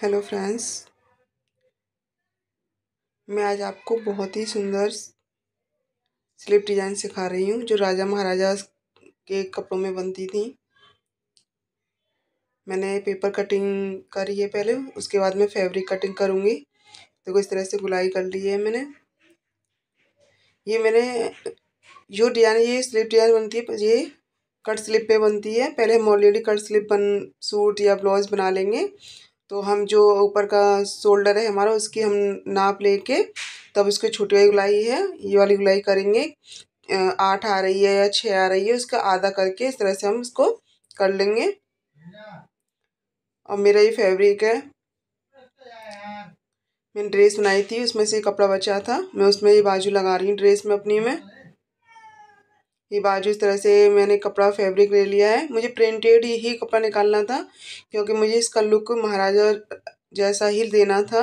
hello friends मैं आज आपको बहुत ही सुंदर स्लिप डिज़ाइन सिखा रही हूँ जो राजा महाराजा के कपड़ों में बनती थी मैंने पेपर कटिंग करी है पहले उसके बाद मैं फैब्रिक कटिंग करूँगी देखो इस तरह से गुलाई कर ली है मैंने ये मैंने जो डिज़ाइन ये स्लिप डिज़ाइन बनती है ये कट स्लिप पे बनती है पहले हम ऑलरेडी कट स्लिप बन सूट या ब्लाउज बना लेंगे तो हम जो ऊपर का शोल्डर है हमारा उसकी हम नाप लेके तब उसके छोटी वाली गुलाई है ये वाली गुलाई करेंगे आठ आ रही है या छः आ रही है उसका आधा करके इस तरह से हम उसको कर लेंगे और मेरा ये फैब्रिक है मैंने ड्रेस बनाई थी उसमें से कपड़ा बचा था मैं उसमें ये बाजू लगा रही हूँ ड्रेस में अपनी में ये बाजू इस तरह से मैंने कपड़ा फैब्रिक ले लिया है मुझे प्रिंटेड ही कपड़ा निकालना था क्योंकि मुझे इसका लुक महाराजा जैसा ही देना था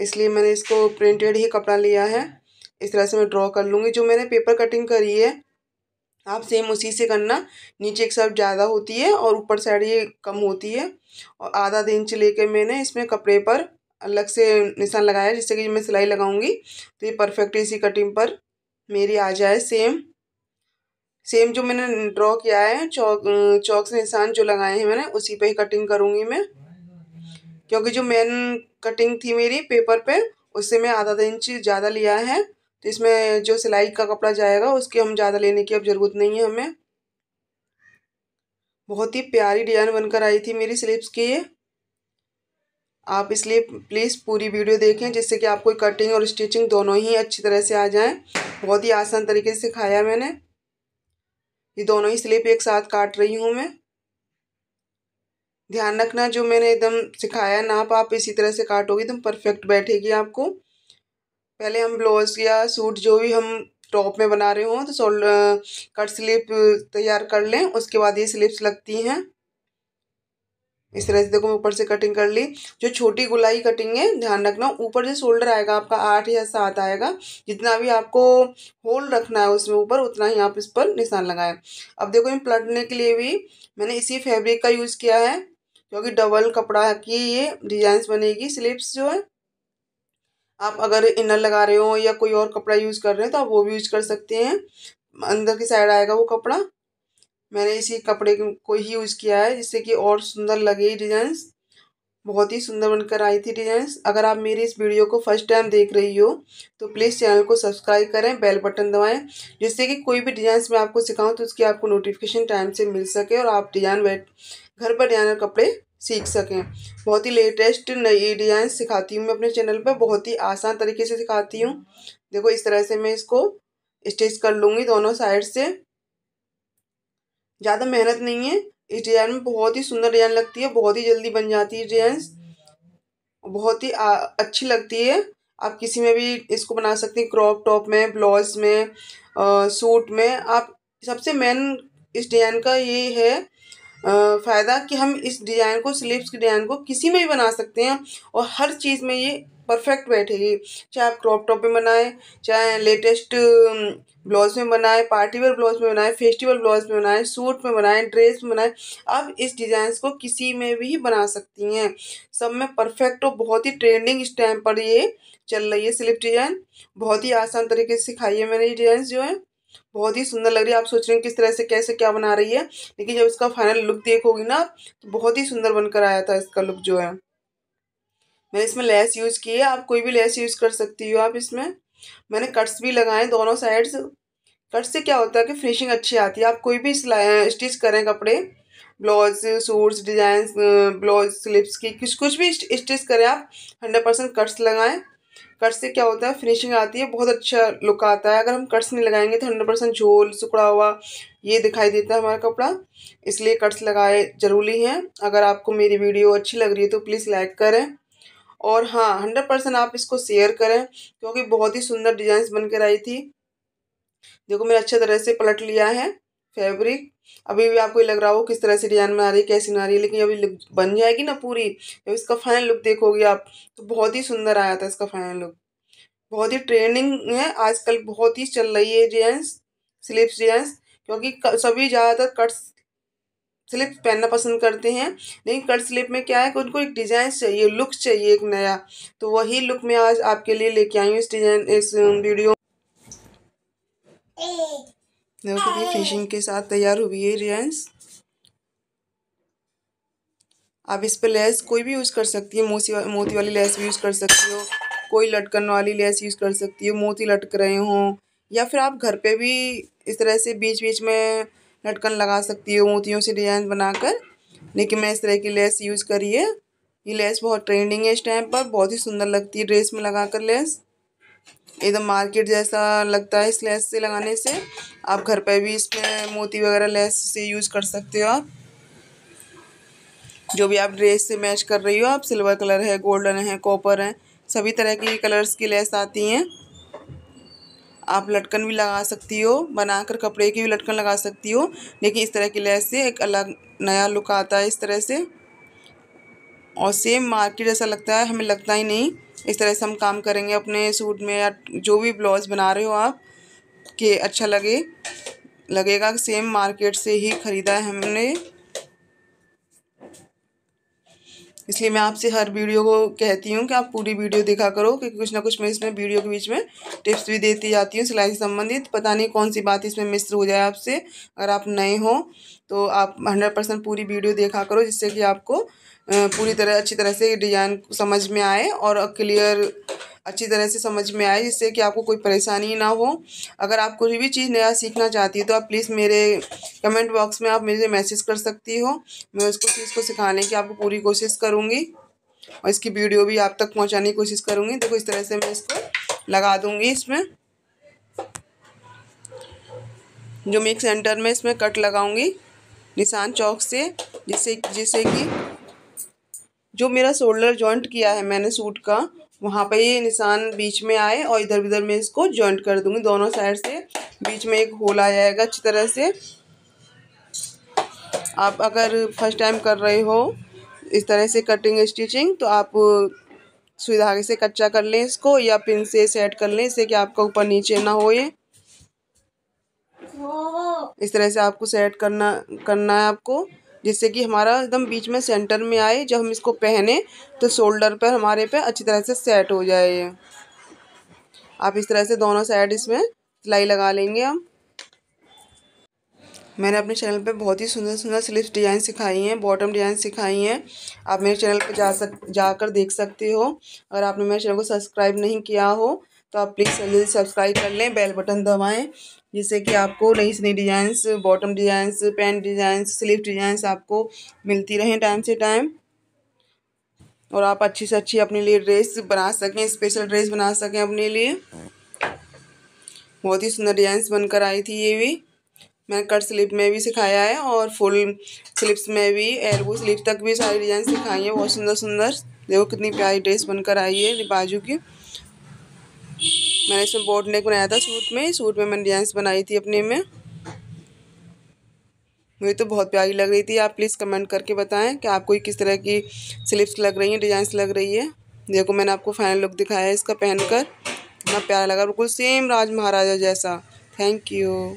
इसलिए मैंने इसको प्रिंटेड ही कपड़ा लिया है इस तरह से मैं ड्रॉ कर लूँगी जो मैंने पेपर कटिंग करी है आप सेम उसी से करना नीचे एक साइड ज़्यादा होती है और ऊपर साइड ये कम होती है और आधा इंच लेके मैंने इसमें कपड़े पर अलग से निशान लगाया जिससे कि मैं सिलाई लगाऊंगी तो ये परफेक्ट इसी कटिंग पर मेरी आ जाए सेम सेम जो मैंने ड्रॉ किया है चौक चौक से निशान जो लगाए हैं मैंने उसी पे ही कटिंग करूँगी मैं क्योंकि जो मेन कटिंग थी मेरी पेपर पे उससे मैं आधा आधा इंच ज़्यादा लिया है तो इसमें जो सिलाई का कपड़ा जाएगा उसकी हम ज़्यादा लेने की अब ज़रूरत नहीं है हमें बहुत ही प्यारी डिज़ाइन बनकर आई थी मेरी स्लिप्स की ये आप इसलिए प्लीज़ पूरी वीडियो देखें जिससे कि आपको कटिंग और स्टिचिंग दोनों ही अच्छी तरह से आ जाएं बहुत ही आसान तरीके से सिखाया मैंने ये दोनों ही स्लिप एक साथ काट रही हूँ मैं ध्यान रखना जो मैंने एकदम सिखाया नाप आप इसी तरह से काटोगे एकदम परफेक्ट बैठेगी आपको पहले हम ब्लाउज या सूट जो भी हम टॉप में बना रहे हों तो सोल कट स्लिप तैयार कर लें उसके बाद ये स्लिप्स लगती हैं इस तरह से देखो मैं ऊपर से कटिंग कर ली जो छोटी गुलाई कटिंग है ध्यान रखना ऊपर जो शोल्डर आएगा आपका आठ या सात आएगा जितना भी आपको होल रखना है उसमें ऊपर उतना ही आप इस पर निशान लगाएं अब देखो इन पलटने के लिए भी मैंने इसी फैब्रिक का यूज़ किया है क्योंकि डबल कपड़ा की ये डिजाइन बनेगी स्लीप्स जो है आप अगर इनर लगा रहे हो या कोई और कपड़ा यूज़ कर रहे हो तो आप वो भी यूज़ कर सकते हैं अंदर की साइड आएगा वो कपड़ा मैंने इसी कपड़े को ही यूज़ किया है जिससे कि और सुंदर लगे डिज़ाइंस बहुत ही सुंदर बनकर आई थी डिज़ाइंस अगर आप मेरी इस वीडियो को फर्स्ट टाइम देख रही हो तो प्लीज़ चैनल को सब्सक्राइब करें बेल बटन दबाएं जिससे कि कोई भी डिज़ाइंस मैं आपको सिखाऊं तो उसकी आपको नोटिफिकेशन टाइम से मिल सके और आप डिज़ाइन बैठ घर पर डिजाइनर कपड़े सीख सकें बहुत ही लेटेस्ट नई डिज़ाइन सिखाती हूँ मैं अपने चैनल पर बहुत ही आसान तरीके से सिखाती हूँ देखो इस तरह से मैं इसको स्टिच कर लूँगी दोनों साइड से ज़्यादा मेहनत नहीं है इस डिज़ाइन में बहुत ही सुंदर डिज़ाइन लगती है बहुत ही जल्दी बन जाती है डिजाइन बहुत ही अच्छी लगती है आप किसी में भी इसको बना सकते हैं क्रॉप टॉप में ब्लाउज में आ, सूट में आप सबसे मेन इस डिज़ाइन का ये है फ़ायदा कि हम इस डिज़ाइन को स्लीव्स के डिज़ाइन को किसी में भी बना सकते हैं और हर चीज़ में ये परफेक्ट बैठेगी चाहे आप क्रॉप टॉप में बनाए चाहे लेटेस्ट ब्लाउज में बनाए पार्टी वेयर ब्लाउज में बनाए फेस्टिवल ब्लाउज में बनाए सूट में बनाएं ड्रेस में बनाए आप इस डिज़ाइंस को किसी में भी बना सकती हैं सब में परफेक्ट और बहुत ही ट्रेंडिंग इस टाइम पर ये चल रही है स्लिप डिज़ाइन बहुत ही आसान तरीके से सिखाई है मैंने ये डिज़ाइन जो है बहुत ही सुंदर लग रही है आप सोच रहे हैं किस तरह से कैसे क्या बना रही है लेकिन जब इसका फाइनल लुक देखोगी ना तो बहुत ही सुंदर बनकर आया था इसका लुक जो है मैंने इसमें लेस यूज़ की है आप कोई भी लेस यूज़ कर सकती हो आप इसमें मैंने कट्स भी लगाए दोनों साइड्स कट से क्या होता है कि फिनिशिंग अच्छी आती है आप कोई भी स्टिच करें कपड़े blouse suits design blouse slips की कुछ कुछ भी स्टिच करें आप हंड्रेड परसेंट कट्स लगाएं कट से क्या होता है फिनिशिंग आती है बहुत अच्छा लुक आता है अगर हम कट्स नहीं लगाएंगे तो हंड्रेड परसेंट झोल सुखड़ा हुआ ये दिखाई देता है हमारा कपड़ा इसलिए कट्स लगाए ज़रूरी हैं अगर आपको मेरी वीडियो अच्छी लग रही है तो प्लीज़ लाइक करें और हाँ हंड्रेड परसेंट आप इसको शेयर करें क्योंकि बहुत ही सुंदर डिजाइंस बनकर आई थी देखो मैंने अच्छे तरह से पलट लिया है फैब्रिक अभी भी आपको लग रहा हो किस तरह से डिजाइन बना रही है कैसी बना रही है लेकिन अभी बन जाएगी ना पूरी जब इसका फाइनल लुक देखोगे आप तो बहुत ही सुंदर आया था इसका फाइनल लुक बहुत ही ट्रेंडिंग है आजकल बहुत ही चल रही है जेंट्स स्लीप्स जेंट्स क्योंकि सभी ज़्यादातर कट्स स्लिप पहनना पसंद करते हैं लेकिन कट स्लिप में क्या है कि उनको एक डिज़ाइन चाहिए लुक चाहिए एक नया तो वही लुक मैं आज आपके लिए लेके आई हूँ इस डिजाइन इस वीडियो फिशिंग के साथ तैयार हुई है डिजाइंस आप इस पर लेस कोई भी यूज़ कर सकती है मोती वा, मोती वाली लेस भी यूज़ कर सकती हो कोई लटकन वाली लेस यूज़ कर सकती हो मोती लटक रहे हों या फिर आप घर पे भी इस तरह से बीच बीच में लटकन लगा सकती हो मोतियों से डिजाइन बनाकर लेकिन मैं इस तरह की लेस यूज़ करी है ये लेस बहुत ट्रेंडिंग है इस टाइम पर बहुत ही सुंदर लगती है ड्रेस में लगा कर लेस एकदम मार्केट जैसा लगता है इस लेस से लगाने से आप घर पर भी इसमें मोती वगैरह लेस से यूज़ कर सकते हो आप जो भी आप ड्रेस से मैच कर रही हो आप सिल्वर कलर है गोल्डन है कॉपर है सभी तरह की कलर्स की लेस आती हैं आप लटकन भी लगा सकती हो बनाकर कपड़े की भी लटकन लगा सकती हो लेकिन इस तरह की लैस से एक अलग नया लुक आता है इस तरह से और सेम मार्केट ऐसा लगता है हमें लगता ही नहीं इस तरह से हम काम करेंगे अपने सूट में या जो भी ब्लाउज बना रहे हो आप कि अच्छा लगे लगेगा सेम मार्केट से ही ख़रीदा है हमने इसलिए मैं आपसे हर वीडियो को कहती हूँ कि आप पूरी वीडियो देखा करो क्योंकि कुछ ना कुछ मैं इसमें वीडियो के बीच में टिप्स भी देती जाती हूँ सिलाई से संबंधित पता नहीं कौन सी बात इसमें मिस हो जाए आपसे अगर आप नए हो तो आप हंड्रेड परसेंट पूरी वीडियो देखा करो जिससे कि आपको पूरी तरह अच्छी तरह से डिज़ाइन समझ में आए और क्लियर अच्छी तरह से समझ में आए जिससे कि आपको कोई परेशानी ना हो अगर आप कोई भी चीज़ नया सीखना चाहती है तो आप प्लीज़ मेरे कमेंट बॉक्स में आप मेरे मैसेज कर सकती हो मैं उसको चीज़ को सिखाने की आपको पूरी कोशिश करूँगी और इसकी वीडियो भी आप तक पहुँचाने की कोशिश करूँगी देखो इस तरह से मैं इसको लगा दूँगी इसमें जो एक सेंटर में इसमें कट लगाऊंगी निशान चौक से जिससे जिससे कि जो मेरा शोल्डर जॉइंट किया है मैंने सूट का वहाँ पे ये निशान बीच में आए और इधर उधर मैं इसको जॉइंट कर दूंगी दोनों साइड से बीच में एक होल आ जाएगा अच्छी तरह से आप अगर फर्स्ट टाइम कर रहे हो इस तरह से कटिंग स्टिचिंग तो आप सुई धागे से कच्चा कर लें इसको या पिन से सेट कर लें इससे कि आपका ऊपर नीचे ना हो ये इस तरह से आपको सेट करना करना है आपको जिससे कि हमारा एकदम बीच में सेंटर में आए जब हम इसको पहने तो शोल्डर पर हमारे पे अच्छी तरह से सेट हो जाए ये आप इस तरह से दोनों साइड इसमें सिलाई लगा लेंगे हम मैंने अपने चैनल पे बहुत ही सुंदर सुंदर स्लिप डिज़ाइन सिखाई हैं बॉटम डिज़ाइन सिखाई हैं आप मेरे चैनल पे जा सक जाकर देख सकते हो अगर आपने मेरे चैनल को सब्सक्राइब नहीं किया हो तो आप प्लीज़ जल्दी सब्सक्राइब कर लें बेल बटन दबाएं जिससे कि आपको नई नई designs bottom designs pant designs sleeve designs आपको मिलती रहें टाइम से टाइम और आप अच्छी से अच्छी अपने लिए ड्रेस बना सकें स्पेशल ड्रेस बना सकें अपने लिए बहुत ही सुंदर डिज़ाइंस बनकर आई थी ये भी मैंने कट स्लिप में भी सिखाया है और फुल स्लिप्स में भी एल्बो स्लिप तक भी सारी डिज़ाइन सिखाई है बहुत सुंदर सुंदर देखो कितनी प्यारी ड्रेस बनकर आई है बाजू की मैंने इसमें बोट नेक बनाया था सूट में सूट में मैंने डिजाइंस बनाई थी अपने में मुझे तो बहुत प्यारी लग रही थी आप प्लीज़ कमेंट करके बताएं कि आपको किस तरह की स्लिप्स लग रही हैं डिजाइंस लग रही है देखो मैंने आपको फाइनल लुक दिखाया है इसका पहनकर इतना प्यारा लगा बिल्कुल सेम राज महाराजा जैसा थैंक यू